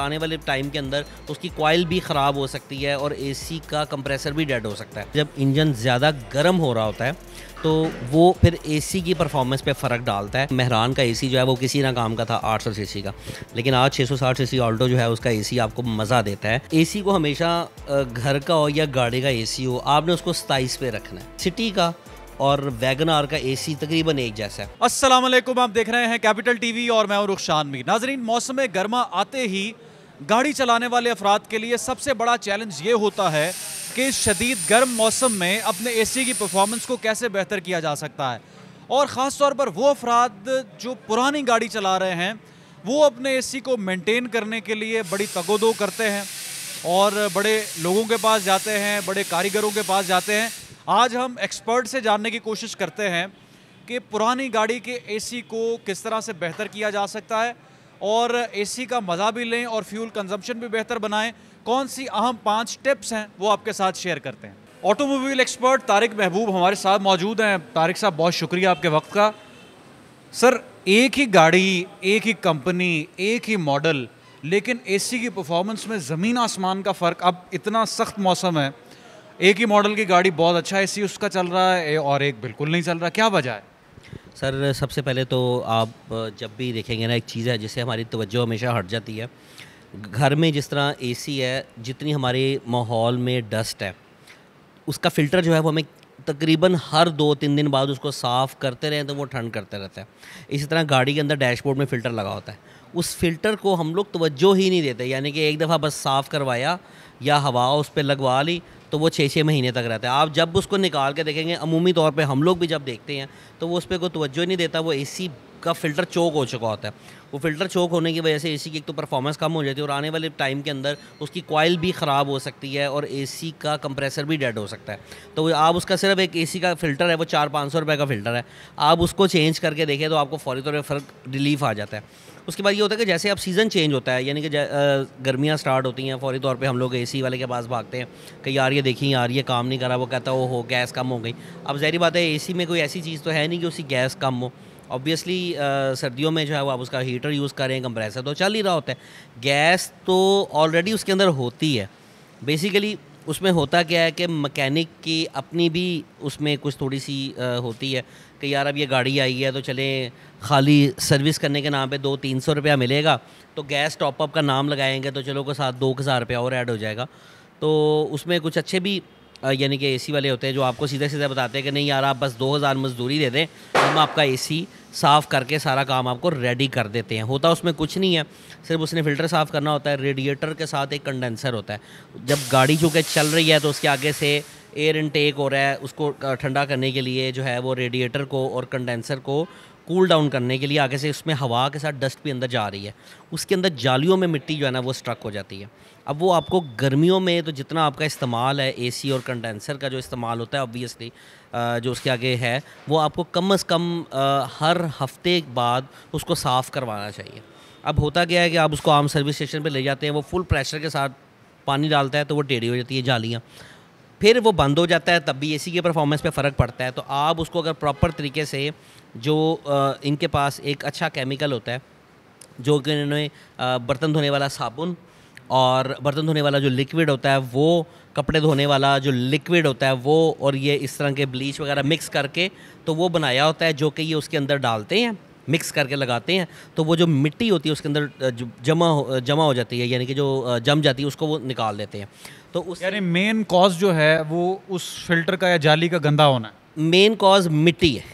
आने वाले टाइम के अंदर उसकी कॉयल भी ख़राब हो सकती है और एसी का कंप्रेसर भी डेड हो सकता है जब इंजन ज़्यादा गर्म हो रहा होता है तो वो फिर एसी की परफॉर्मेंस पे फ़र्क डालता है महरान का एसी जो है वो किसी ना काम का था 800 सीसी का लेकिन आज 660 सीसी ऑल्टो जो है उसका एसी आपको मज़ा देता है एसी को हमेशा घर का हो या गाड़ी का ए हो आपने उसको सताईस पे रखना है सिटी का और वैगन आर का एसी तकरीबन एक जैसा है असलम आप देख रहे हैं कैपिटल टीवी और मैं रुखशान मीर नाजरीन मौसम गर्मा आते ही गाड़ी चलाने वाले अफराद के लिए सबसे बड़ा चैलेंज ये होता है कि शदीद गर्म मौसम में अपने एसी की परफॉर्मेंस को कैसे बेहतर किया जा सकता है और ख़ास तौर पर वो अफराद जो पुरानी गाड़ी चला रहे हैं वो अपने एसी को मेंटेन करने के लिए बड़ी तगोदो करते हैं और बड़े लोगों के पास जाते हैं बड़े कारीगरों के पास जाते हैं आज हम एक्सपर्ट से जानने की कोशिश करते हैं कि पुरानी गाड़ी के एसी को किस तरह से बेहतर किया जा सकता है और एसी का मज़ा भी लें और फ्यूल कंजम्पशन भी बेहतर बनाएं कौन सी अहम पाँच टिप्स हैं वो आपके साथ शेयर करते हैं ऑटोमोबाइल एक्सपर्ट तारिक महबूब हमारे साथ मौजूद हैं तारिक साहब बहुत शुक्रिया आपके वक्त का सर एक ही गाड़ी एक ही कंपनी एक ही मॉडल लेकिन एसी की परफॉर्मेंस में ज़मीन आसमान का फ़र्क अब इतना सख्त मौसम है एक ही मॉडल की गाड़ी बहुत अच्छा एसी उसका चल रहा है और एक बिल्कुल नहीं चल रहा क्या वजह है सर सबसे पहले तो आप जब भी देखेंगे ना एक चीज़ है जिससे हमारी तवज्जो हमेशा हट जाती है घर में जिस तरह एसी है जितनी हमारे माहौल में डस्ट है उसका फ़िल्टर जो है वो हमें तकरीबन हर दो तीन दिन बाद उसको साफ़ करते रहें तो वो ठंड करते रहता है इसी तरह गाड़ी के अंदर डैशबोर्ड में फ़िल्टर लगा होता है उस फ़िल्टर को हम लोग तवज्जो ही नहीं देते यानी कि एक दफ़ा बस साफ़ करवाया या हवा उस पर लगवा ली तो वो छः छः महीने तक रहता है आप जब उसको निकाल के देखेंगे अमूमी तौर पर हम लोग भी जब देखते हैं तो वो उस पर कोई तवज्जो नहीं देता वो ए का फ़िल्टर चोक हो चुका होता है वो फ़िल्टर चोक होने की वजह से एसी की एक तो परफॉर्मेंस कम हो जाती है और आने वाले टाइम के अंदर उसकी कॉयल भी ख़राब हो सकती है और एसी का कंप्रेसर भी डेड हो सकता है तो आप उसका सिर्फ एक एसी का फ़िल्टर है वो चार पाँच सौ रुपये का फ़िल्टर है आप उसको चेंज करके देखें तो आपको फौरी तौर पर फ़र्क रिलीफ आ जाता है उसके बाद ये होता है कि जैसे अब सीज़न चेंज होता है यानी कि गर्मियाँ स्टार्ट होती हैं फौरी तौर पर हम लोग ए वाले के पास भागते हैं कि यार ये देखिए यार ये काम नहीं करा वो कहता हो गैस कम हो गई अब जहरी बात है ए में कोई ऐसी चीज़ तो है नहीं कि उसकी गैस कम हो ऑब्वियसली uh, सर्दियों में जो है वो आप उसका हीटर यूज़ करें कंप्रेसर तो चल ही रहा होता है गैस तो ऑलरेडी उसके अंदर होती है बेसिकली उसमें होता क्या है कि मकैनिक की अपनी भी उसमें कुछ थोड़ी सी uh, होती है कि यार अब ये गाड़ी आई है तो चलें खाली सर्विस करने के नाम पे दो तीन सौ रुपया मिलेगा तो गैस टॉपअप का नाम लगाएंगे तो चलो के साथ दो हज़ार रुपया और ऐड हो जाएगा तो उसमें कुछ अच्छे भी यानी कि एसी वाले होते हैं जो आपको सीधे सीधे बताते हैं कि नहीं यार आप बस 2000 मजदूरी दे दें हम आपका एसी साफ़ करके सारा काम आपको रेडी कर देते हैं होता उसमें कुछ नहीं है सिर्फ उसने फ़िल्टर साफ़ करना होता है रेडिएटर के साथ एक कंडेंसर होता है जब गाड़ी चूँकि चल रही है तो उसके आगे से एयर इनटेक हो रहा है उसको ठंडा करने के लिए जो है वो रेडिएटर को और कंडेंसर को कूल डाउन करने के लिए आगे से उसमें हवा के साथ डस्ट भी अंदर जा रही है उसके अंदर जालियों में मिट्टी जो है ना वो स्ट्रक हो जाती है अब वो आपको गर्मियों में तो जितना आपका इस्तेमाल है एसी और कंडेंसर का जो इस्तेमाल होता है ऑब्वियसली जो उसके आगे है वो आपको कम अज़ कम हर हफ्ते बाद उसको साफ़ करवाना चाहिए अब होता क्या है कि आप उसको आम सर्विस स्टेशन पर ले जाते हैं वो फुल प्रेशर के साथ पानी डालता है तो वो टेढ़ी हो जाती है जालियाँ फिर वो बंद हो जाता है तब भी एसी के परफॉर्मेंस पे फ़र्क पड़ता है तो आप उसको अगर प्रॉपर तरीके से जो इनके पास एक अच्छा केमिकल होता है जो कि इन्होंने बर्तन धोने वाला साबुन और बर्तन धोने वाला जो लिक्विड होता है वो कपड़े धोने वाला जो लिक्विड होता है वो और ये इस तरह के ब्लीच वगैरह मिक्स करके तो वो बनाया होता है जो कि ये उसके अंदर डालते हैं मिक्स करके लगाते हैं तो वो जो मिट्टी होती है उसके अंदर जमा हो जमा हो जाती है यानी कि जो जम जाती है उसको वो निकाल देते हैं तो उस यानी मेन कॉज जो है वो उस फिल्टर का या जाली का गंदा होना है मेन कॉज मिट्टी है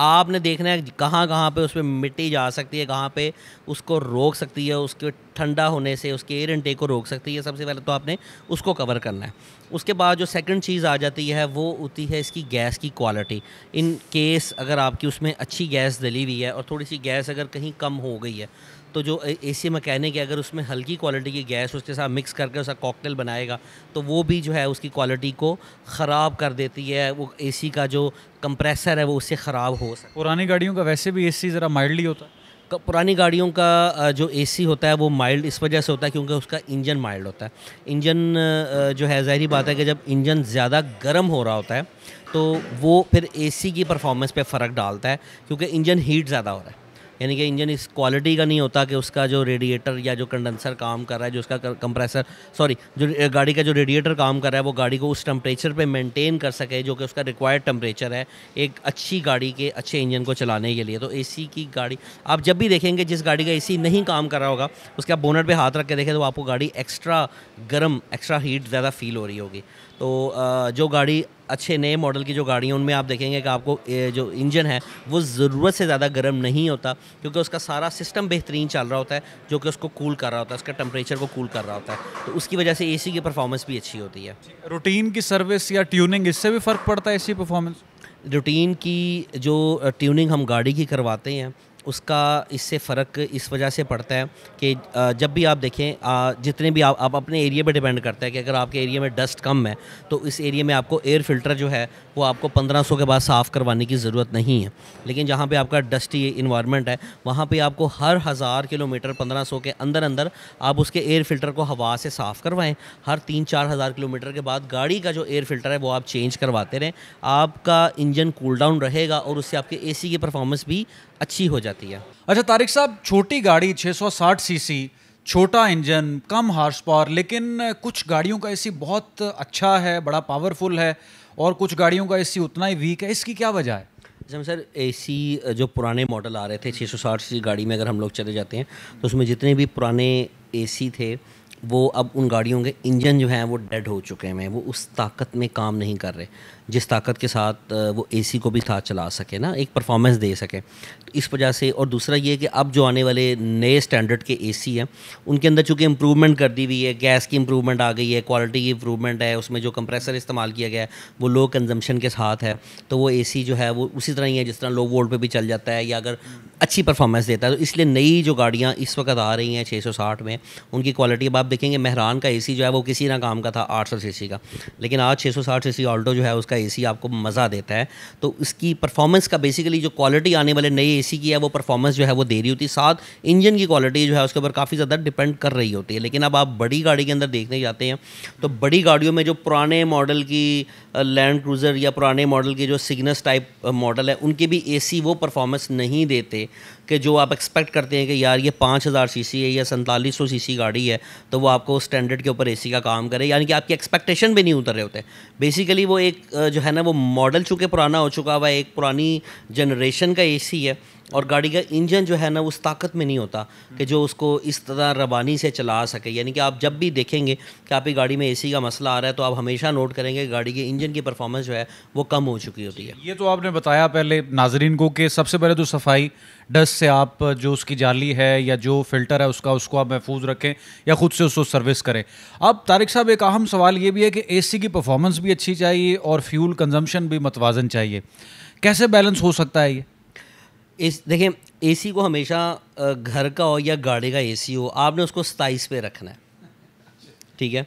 आपने देखना है कहाँ कहाँ पे पर मिट्टी जा सकती है कहाँ पे उसको रोक सकती है उसके ठंडा होने से उसके एयर इनटेक को रोक सकती है सबसे पहले तो आपने उसको कवर करना है उसके बाद जो सेकंड चीज़ आ जाती है वो होती है इसकी गैस की क्वालिटी इन केस अगर आपकी उसमें अच्छी गैस डली हुई है और थोड़ी सी गैस अगर कहीं कम हो गई है तो जो ए सी मकैनिक है अगर उसमें हल्की क्वालिटी की गैस उसके साथ मिक्स करके उसका कॉकटेल बनाएगा तो वो भी जो है उसकी क्वालिटी को ख़राब कर देती है वो ए सी का जो कंप्रेसर है वो उससे ख़राब हो सकता है पुरानी गाड़ियों का वैसे भी ए सी ज़रा माइल्डली होता है पुरानी गाड़ियों का जो एसी होता है वो माइल्ड इस वजह से होता है क्योंकि उसका इंजन माइल्ड होता है इंजन जो है ज़ाहरी बात है कि जब इंजन ज़्यादा गर्म हो रहा होता है तो वो फिर एसी की परफॉर्मेंस पे फ़र्क डालता है क्योंकि इंजन हीट ज़्यादा हो रहा है यानी कि इंजन इस क्वालिटी का नहीं होता कि उसका जो रेडिएटर या जो कंडेंसर काम कर रहा है जो उसका कंप्रेसर सॉरी जो गाड़ी का जो रेडिएटर काम कर रहा है वो गाड़ी को उस टेम्परेचर पे मेंटेन कर सके जो कि उसका रिक्वायर्ड टेम्परेचर है एक अच्छी गाड़ी के अच्छे इंजन को चलाने के लिए तो ए की गाड़ी आप जब भी देखेंगे जिस गाड़ी का ए नहीं काम कर रहा होगा उसके आप बोनट पर हाथ रख के देखें तो आपको गाड़ी एक्स्ट्रा गर्म एक्स्ट्रा हीट ज़्यादा फील हो रही होगी तो जो गाड़ी अच्छे नए मॉडल की जो गाड़ियाँ उनमें आप देखेंगे कि आपको जो इंजन है वो ज़रूरत से ज़्यादा गर्म नहीं होता क्योंकि उसका सारा सिस्टम बेहतरीन चल रहा होता है जो कि उसको कूल कर रहा होता है उसका टेम्परेचर को कूल कर रहा होता है तो उसकी वजह से ए की परफॉर्मेंस भी अच्छी होती है रूटीन की सर्विस या ट्यूनिंग इससे भी फ़र्क पड़ता है ए परफॉर्मेंस रूटीन की जो ट्यूनिंग हम गाड़ी की करवाते हैं उसका इससे फ़र्क इस वजह से पड़ता है कि जब भी आप देखें जितने भी आप आप अपने एरिया पे डिपेंड करता है कि अगर आपके एरिया में डस्ट कम है तो इस एरिया में आपको एयर फिल्टर जो है वो आपको 1500 के बाद साफ़ करवाने की ज़रूरत नहीं है लेकिन जहाँ पे आपका डस्टी इन्वायरमेंट है वहाँ पर आपको हर हज़ार किलोमीटर पंद्रह के अंदर अंदर आप उसके एयर फिल्टर को हवा से साफ़ करवाएँ हर तीन चार हज़ार किलोमीटर के बाद गाड़ी का जो एयर फिल्टर है वो आप चेंज करवाते रहें आपका इंजन कूल डाउन रहेगा और उससे आपके ए की परफॉर्मेंस भी अच्छी हो जाती है अच्छा तारिक साहब छोटी गाड़ी 660 सीसी छोटा इंजन कम हार्स पावर लेकिन कुछ गाड़ियों का एसी बहुत अच्छा है बड़ा पावरफुल है और कुछ गाड़ियों का एसी उतना ही वीक है इसकी क्या वजह है जैसे सर ए जो पुराने मॉडल आ रहे थे 660 सी गाड़ी में अगर हम लोग चले जाते हैं तो उसमें जितने भी पुराने ए थे वो अब उन गाड़ियों के इंजन जो हैं वो डेड हो चुके हैं वो उस ताकत में काम नहीं कर रहे जिस ताकत के साथ वो एसी को भी साथ चला सके ना एक परफॉर्मेंस दे सके तो इस वजह से और दूसरा ये कि अब जो आने वाले नए स्टैंडर्ड के एसी हैं उनके अंदर चूँकि इम्प्रूवमेंट कर दी हुई है गैस की इम्प्रूवमेंट आ गई है क्वालिटी की इम्प्रूवमेंट है उसमें जो कंप्रेसर इस्तेमाल किया गया है वो लो कंजम्पशन के साथ है तो वो ए जो है वो उसी तरह ही है जिस तरह लो वोल्ट पर भी चल जाता है या अगर अच्छी परफॉर्मेंस देता है तो इसलिए नई जो गाड़ियाँ इस वक्त आ रही हैं साठ में उनकी क्वालिटी अब आप देखेंगे महरान का ए जो है वो किसी ना काम का था आठ सौ का लेकिन आज 660 सी ऑल्टो जो है उसका एसी आपको मज़ा देता है तो इसकी परफॉर्मेंस का बेसिकली जो क्वालिटी आने वाले नए एसी की है वो परफॉर्मेंस जो है वो दे रही होती है साथ इंजन की क्वालिटी जो है उसके ऊपर काफ़ी ज़्यादा डिपेंड कर रही होती है लेकिन अब आप बड़ी गाड़ी के अंदर देखने जाते हैं तो बड़ी गाड़ियों में जो पुराने मॉडल की लैंड क्रूज़र या पुराने मॉडल के जो सिग्नस टाइप मॉडल है उनके भी ए वो परफॉर्मेंस नहीं देते कि जो आप एक्सपेक्ट करते हैं कि यार ये पाँच हज़ार सी है या सैंतालीस सौ सी सी गाड़ी है तो वो आपको स्टैंडर्ड के ऊपर ए सी का काम करे यानी कि आपकी एक्सपेक्टेशन भी नहीं उतर रहे होते बेसिकली वो एक जो है ना वो मॉडल चूँकि पुराना हो चुका हुआ है एक पुरानी जनरेशन का ए है और गाड़ी का इंजन जो है ना उस ताकत में नहीं होता कि जो उसको इस तरह रवानी से चला सके यानी कि आप जब भी देखेंगे कि आपकी गाड़ी में एसी का मसला आ रहा है तो आप हमेशा नोट करेंगे गाड़ी के इंजन की परफॉर्मेंस जो है वो कम हो चुकी होती है ये तो आपने बताया पहले नाजरीन को कि सबसे पहले तो सफाई डस्ट से आप जो उसकी जाली है या जो फिल्टर है उसका उसको आप महफूज रखें या ख़ुद से उसको सर्विस करें अब तारिक साहब एक अहम सवाल ये भी है कि एसी की परफॉर्मेंस भी अच्छी चाहिए और फ्यूल कंजम्पशन भी मतवाजन चाहिए कैसे बैलेंस हो सकता है ये इस देखें एसी को हमेशा घर का हो या गाड़ी का एसी हो आपने उसको सताइस पे रखना है ठीक है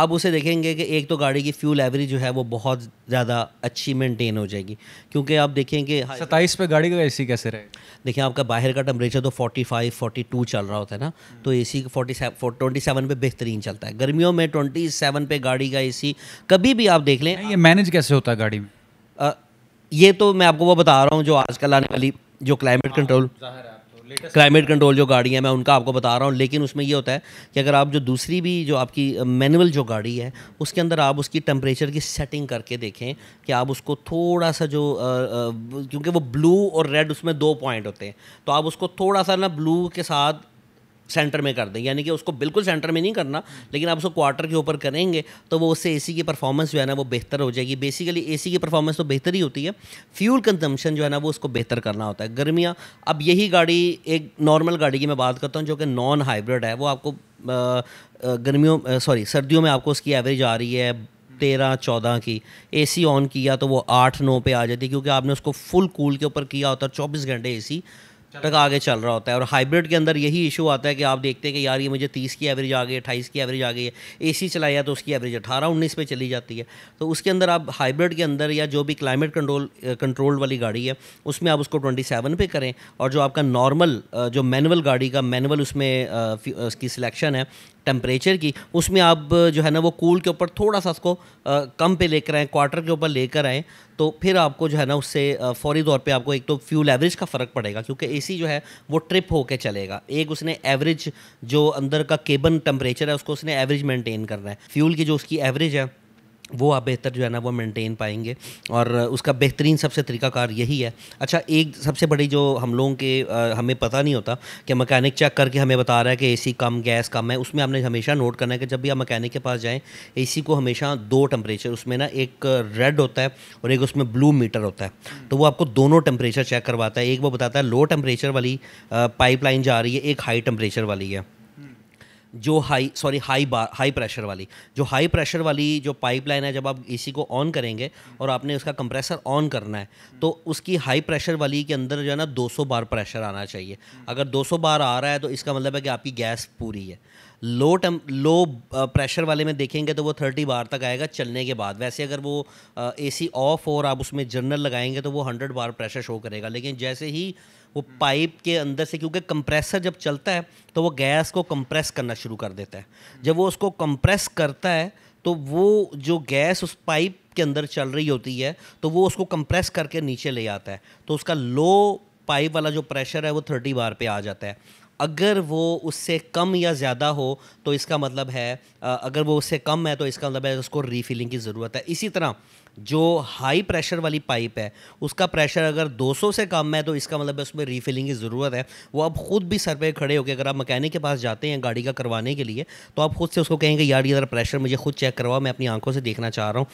आप उसे देखेंगे कि एक तो गाड़ी की फ्यूल एवरेज जो है वो बहुत ज़्यादा अच्छी मेंटेन हो जाएगी क्योंकि आप देखेंगे सताइस पे गाड़ी का एसी कैसे रहे देखिए आपका बाहर का टेम्परेचर तो 45, 42 चल रहा होता है ना तो A C forty twenty seven पर बेहतरीन चलता है गर्मियों में ट्वेंटी सेवन पे गाड़ी का ए सी कभी भी आप देख लें ये मैनेज कैसे होता है गाड़ी में ये तो मैं आपको वो बता रहा हूँ जो आजकल आने वाली जो क्लाइमेट कंट्रोल क्लाइमेट कंट्रोल जो गाड़ियाँ मैं उनका आपको बता रहा हूँ लेकिन उसमें ये होता है कि अगर आप जो दूसरी भी जो आपकी मैनुअल जो गाड़ी है उसके अंदर आप उसकी टेम्परेचर की सेटिंग करके देखें कि आप उसको थोड़ा सा जो क्योंकि वो ब्लू और रेड उसमें दो पॉइंट होते हैं तो आप उसको थोड़ा सा ना ब्लू के साथ सेंटर में कर दें यानी कि उसको बिल्कुल सेंटर में नहीं करना लेकिन आप उसको क्वार्टर के ऊपर करेंगे तो वो उससे एसी की परफॉर्मेंस जो है ना वो बेहतर हो जाएगी बेसिकली एसी की परफॉर्मेंस तो बेहतर ही होती है फ्यूल कंजम्पशन जो है ना वो उसको बेहतर करना होता है गर्मियाँ अब यही गाड़ी एक नॉर्मल गाड़ी की मैं बात करता हूँ जो कि नॉन हाइब्रिड है वो आपको गर्मियों सॉरी सर्दियों में आपको उसकी एवरेज आ रही है तेरह चौदह की ए ऑन किया तो वो आठ नौ पे आ जाती क्योंकि आपने उसको फुल कूल के ऊपर किया होता है चौबीस घंटे ए तक आगे चल रहा होता है और हाइब्रिड के अंदर यही इशू आता है कि आप देखते हैं कि यार ये मुझे तीस की एवरेज आ गई अट्ठाईस की एवरेज आ गई है एसी चलाया तो उसकी एवरेज अठारह उन्नीस पे चली जाती है तो उसके अंदर आप हाइब्रिड के अंदर या जो भी क्लाइमेट कंट्रोल कंट्रोल्ड वाली गाड़ी है उसमें आप उसको ट्वेंटी सेवन पे करें और जो आपका नॉर्मल जो मैनुअल गाड़ी का मैनुअल उसमें उसकी सिलेक्शन है टेम्परेचर की उसमें आप जो है ना वो कूल के ऊपर थोड़ा सा उसको कम पे लेकर आएँ क्वार्टर के ऊपर लेकर आएँ तो फिर आपको जो है ना उससे फौरी तौर पे आपको एक तो फ्यूल एवरेज का फ़र्क पड़ेगा क्योंकि एसी जो है वो ट्रिप होके चलेगा एक उसने एवरेज जो अंदर का केबन टेम्परेचर है उसको उसने एवरेज मेंटेन करना है फ्यूल की जो उसकी एवरेज है वो आप बेहतर जो है ना वो मेंटेन पाएंगे और उसका बेहतरीन सबसे तरीकाकार यही है अच्छा एक सबसे बड़ी जो हम लोगों के आ, हमें पता नहीं होता कि मकैनिक चेक करके हमें बता रहा है कि एसी कम गैस कम है उसमें हमने हमेशा नोट करना है कि जब भी आप मकैनिक के पास जाएँ एसी को हमेशा दो टेम्परेचर उसमें ना एक रेड होता है और एक उसमें ब्लू मीटर होता है तो वो आपको दोनों टेम्परेचर चेक करवाता है एक वो बताता है लो टेम्परेचर वाली पाइपलाइन जा रही है एक हाई टेम्परेचर वाली है जो high sorry high bar high pressure वाली जो हाई प्रेशर वाली जो पाइपलाइन है जब आप एसी को ऑन करेंगे और आपने उसका कंप्रेसर ऑन करना है तो उसकी हाई प्रेशर वाली के अंदर जो है ना 200 बार प्रेशर आना चाहिए अगर 200 बार आ रहा है तो इसका मतलब है कि आपकी गैस पूरी है लो टम लो प्रेशर वाले में देखेंगे तो वो थर्टी बार तक आएगा चलने के बाद वैसे अगर वो ए सी ऑफ और आप उसमें जर्नल लगाएंगे तो वो हंड्रेड बार प्रेशर शो करेगा लेकिन जैसे ही वो पाइप के अंदर से क्योंकि कंप्रेसर जब चलता है तो वो गैस को कंप्रेस करना शुरू कर देता है जब वो उसको कंप्रेस करता है तो वो जो गैस उस पाइप के अंदर चल रही होती है तो वो उसको कंप्रेस करके नीचे ले आता है तो उसका लो पाइप वाला जो प्रेशर है वो थर्टी बार पे आ जाता है अगर वो उससे कम या ज़्यादा हो तो इसका मतलब है अगर वो उससे कम है तो इसका मतलब है उसको रीफिलिंग की ज़रूरत है इसी तरह जो हाई प्रेशर वाली पाइप है उसका प्रेशर अगर 200 से कम है तो इसका मतलब है उसमें रीफिलिंग की ज़रूरत है वो आप ख़ुद भी सर पे खड़े होकर अगर आप मकैनिक के पास जाते हैं गाड़ी का करवाने के लिए तो आप खुद से उसको कहेंगे यार ये प्रेशर मुझे खुद चेक करवाओ मैं अपनी आंखों से देखना चाह रहा हूँ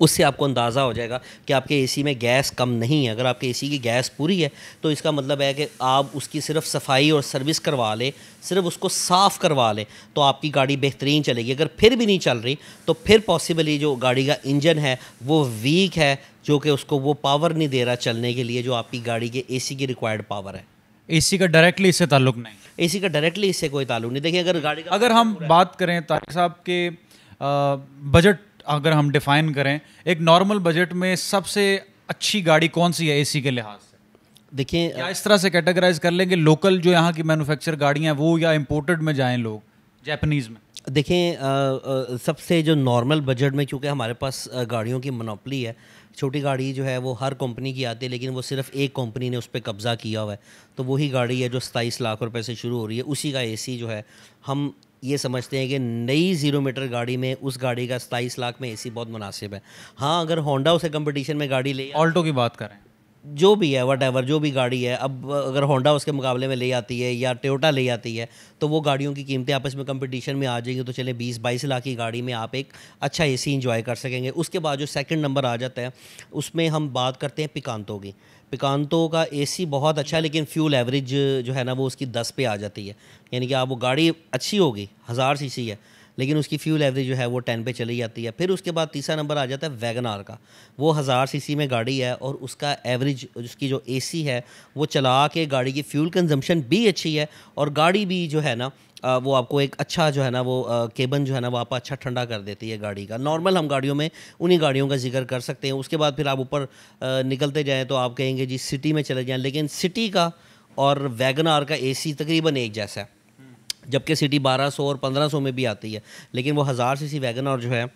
उससे आपको अंदाज़ा हो जाएगा कि आपके एसी में गैस कम नहीं है अगर आपके एसी की गैस पूरी है तो इसका मतलब है कि आप उसकी सिर्फ सफाई और सर्विस करवा लें सिर्फ उसको साफ़ करवा लें तो आपकी गाड़ी बेहतरीन चलेगी अगर फिर भी नहीं चल रही तो फिर पॉसिबली जो गाड़ी का इंजन है वो वीक है जो कि उसको वो पावर नहीं दे रहा चलने के लिए जो आपकी गाड़ी के ए की रिक्वायर्ड पावर है ए का डायरेक्टली इससे ताल्लुक नहीं ए का डायरेक्टली इससे कोई ताल्लुक नहीं देखिए अगर गाड़ी अगर हम बात करें तारिक साहब के बजट अगर हम डिफाइन करें एक नॉर्मल बजट में सबसे अच्छी गाड़ी कौन सी है एसी के लिहाज से देखिए या इस तरह से कैटेगराइज कर लेंगे लोकल जो यहाँ की मैन्युफैक्चर गाड़ियाँ वो या इम्पोर्टेड में जाएँ लोग जैपनीज में देखें सबसे जो नॉर्मल बजट में क्योंकि हमारे पास गाड़ियों की मनोपली है छोटी गाड़ी जो है वो हर कंपनी की आती है लेकिन वो सिर्फ एक कंपनी ने उस पर कब्ज़ा किया हुआ है तो वही गाड़ी है जो सताईस लाख रुपए से शुरू हो रही है उसी का एसी जो है हम ये समझते हैं कि नई ज़ीरो मीटर गाड़ी में उस गाड़ी का सताईस लाख में ए बहुत मुनासिब है हाँ अगर होंडा उसे कंपटीशन में गाड़ी ले ऑल्टो की बात करें जो भी है वट एवर जो भी गाड़ी है अब अगर होंडा उसके मुकाबले में ले आती है या टोयोटा ले आती है तो वो गाड़ियों की कीमतें आपस में कंपटीशन में आ जाएंगी तो चले 20-22 लाख की गाड़ी में आप एक अच्छा ए सी इंजॉय कर सकेंगे उसके बाद जो सेकंड नंबर आ जाता है उसमें हम बात करते हैं पिकांतों की पिकांतो का ए बहुत अच्छा है लेकिन फ्यूल एवरेज जो है ना वो उसकी दस पे आ जाती है यानी कि आप वो गाड़ी अच्छी होगी हज़ार सी है लेकिन उसकी फ्यूल एवरेज जो है वो टेन पे चली जाती है फिर उसके बाद तीसरा नंबर आ जाता है वैगन आर का वो हज़ार सीसी में गाड़ी है और उसका एवरेज उसकी जो एसी है वो चला के गाड़ी की फ्यूल कंजम्पशन भी अच्छी है और गाड़ी भी जो है ना आ, वो आपको एक अच्छा जो है ना वो आ, केबन जो है ना वो आप अच्छा ठंडा कर देती है गाड़ी का नॉर्मल हम गाड़ियों में उन्हीं गाड़ियों का जिक्र कर सकते हैं उसके बाद फिर आप ऊपर निकलते जाएँ तो आप कहेंगे जी सिटी में चले जाएँ लेकिन सिटी का और वैगन आर का एसी तकरीबन एक जैसा है जबकि सिटी 1200 और 1500 में भी आती है लेकिन वो हज़ार सी सी वैगन और जो है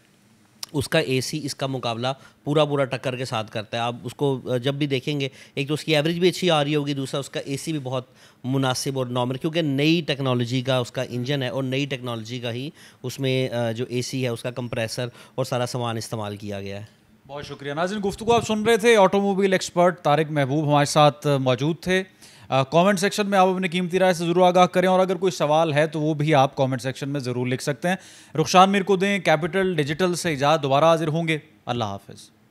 उसका एसी इसका मुकाबला पूरा पूरा टक्कर के साथ करता है आप उसको जब भी देखेंगे एक तो उसकी एवरेज भी अच्छी आ रही होगी दूसरा उसका एसी भी बहुत मुनासिब और नॉर्मल क्योंकि नई टेक्नोलॉजी का उसका इंजन है और नई टेक्नोलॉजी का ही उसमें जो ए है उसका कंप्रेसर और सारा सामान इस्तेमाल किया गया है बहुत शुक्रिया नाजिन गुफ्तु आप सुन रहे थे ऑटोमोबाइल एक्सपर्ट तारक महबूब हमारे साथ मौजूद थे कमेंट सेक्शन में आप अपनी कीमती राय से ज़रूर आगाह करें और अगर कोई सवाल है तो वो भी आप कमेंट सेक्शन में ज़रूर लिख सकते हैं रुखसान मीर को दें कैपिटल डिजिटल से इजाज़ दोबारा हाजिर होंगे अल्लाह हाफिज़